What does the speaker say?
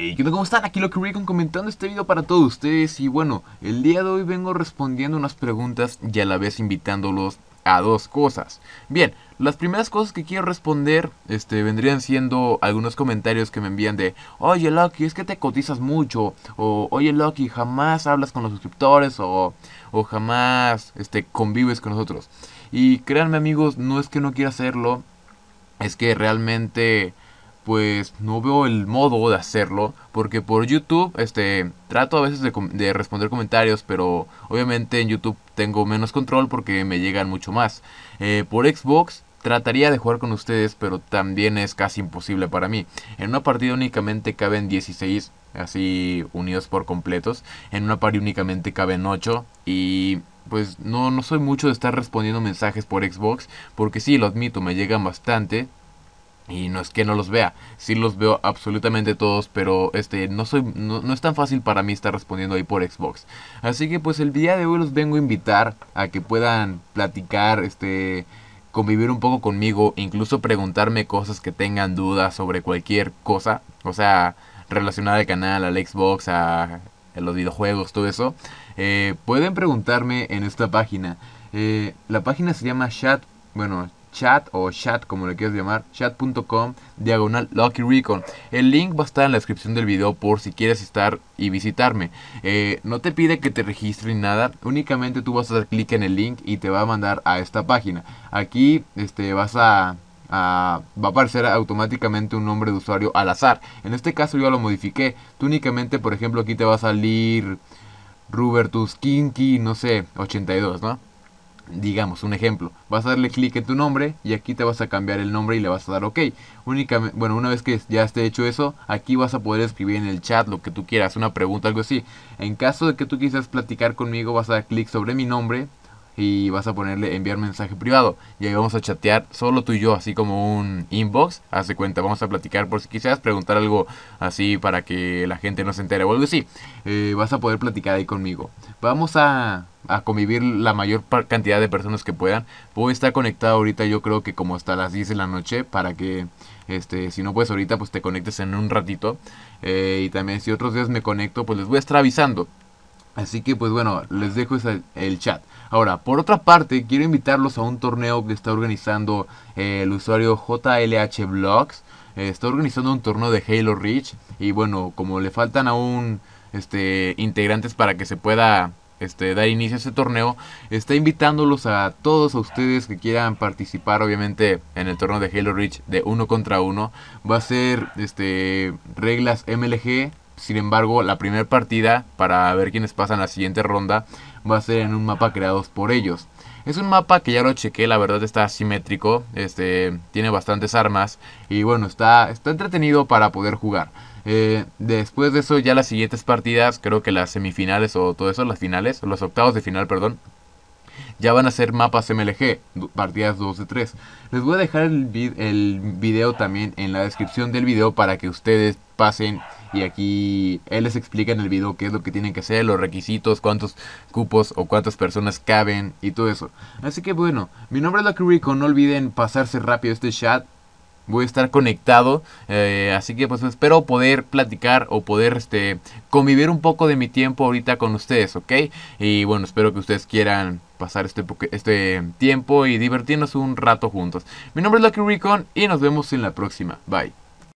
Eh, ¿qué tal? ¿Cómo están? Aquí lo que comentando este video para todos ustedes y bueno, el día de hoy vengo respondiendo unas preguntas y a la vez invitándolos a dos cosas. Bien, las primeras cosas que quiero responder este, vendrían siendo algunos comentarios que me envían de Oye Loki es que te cotizas mucho o Oye Loki jamás hablas con los suscriptores o, o jamás este, convives con nosotros. Y créanme amigos, no es que no quiera hacerlo, es que realmente pues no veo el modo de hacerlo, porque por YouTube, este, trato a veces de, responder comentarios, pero obviamente en YouTube tengo menos control porque me llegan mucho más. Eh, por Xbox trataría de jugar con ustedes, pero también es casi imposible para mí. En una partida únicamente caben 16, así unidos por completos, en una party únicamente caben 8 y pues no, no soy mucho de estar respondiendo mensajes por Xbox, porque sí, lo admito, me llegan bastante, y no es que no los vea, sí los veo absolutamente todos, pero este no soy no, es tan fácil para mí estar respondiendo ahí por Xbox. Así que pues el día de hoy los vengo a invitar a que puedan platicar, este convivir un poco conmigo, incluso preguntarme cosas que tengan dudas sobre cualquier cosa, o sea, relacionada al canal, al Xbox, a, los videojuegos, todo eso. Eh, pueden preguntarme en esta página. Eh, la página se llama chat, bueno, chat o chat como le quieras llamar, chat.com diagonal Lucky Recon. El link va a estar en la descripción del video por si quieres estar y visitarme. Eh, no te pide que te registres nada, únicamente tú vas a dar clic en el link y te va a mandar a esta página. Aquí este, vas a va a aparecer automáticamente un nombre de usuario al azar. En este caso yo lo modifiqué. Tú únicamente, por ejemplo, aquí te va a salir Rubertus Kinky, no sé, 82, ¿no? digamos, un ejemplo, vas a darle clic en tu nombre y aquí te vas a cambiar el nombre y le vas a dar OK. Únicamente, bueno, una vez que ya esté hecho eso, aquí vas a poder escribir en el chat lo que tú quieras, una pregunta, algo así. En caso de que tú quieras platicar conmigo, vas a dar clic sobre mi nombre y vas a ponerle enviar mensaje privado. Y ahí vamos a chatear solo tú y yo, así como un inbox. Hace cuenta, vamos a platicar por si quisieras preguntar algo así para que la gente no se entere o algo así. Eh, vas a poder platicar ahí conmigo. Vamos a, convivir la mayor cantidad de personas que puedan. Voy a estar conectado ahorita, yo creo que como hasta las 10 de la noche, para que este, si no puedes ahorita, pues te conectes en un ratito. Eh, y también si otros días me conecto, pues les voy a estar avisando. Así que pues bueno, les dejo el chat. Ahora, por otra parte, quiero invitarlos a un torneo que está organizando eh, el usuario JLH Blogs. Eh, está organizando un torneo de Halo Reach. Y bueno, como le faltan aún este, integrantes para que se pueda este, dar inicio a ese torneo, está invitándolos a todos a ustedes que quieran participar, obviamente, en el torneo de Halo Reach de uno contra uno. Va a ser este, reglas MLG sin embargo, la primera partida para ver quiénes pasan la siguiente ronda va a ser en un mapa creado por ellos. Es un mapa que ya lo chequé, la verdad está simétrico este, tiene bastantes armas y bueno, está, está entretenido para poder jugar. Eh, después de eso ya las siguientes partidas, creo que las semifinales o todo eso, las finales, los octavos de final, perdón, ya van a ser mapas MLG, partidas 2 de 3. Les voy a dejar el, el video también en la descripción del video para que ustedes pasen y aquí él les explica en el video qué es lo que tienen que hacer, los requisitos, cuántos cupos o cuántas personas caben y todo eso. Así que bueno, mi nombre es Lucky Rico, no olviden pasarse rápido este chat. Voy a estar conectado, eh, así que pues espero poder platicar o poder este, convivir un poco de mi tiempo ahorita con ustedes, ¿ok? Y bueno, espero que ustedes quieran pasar este, este tiempo y divertirnos un rato juntos. Mi nombre es Lucky Recon y nos vemos en la próxima. Bye.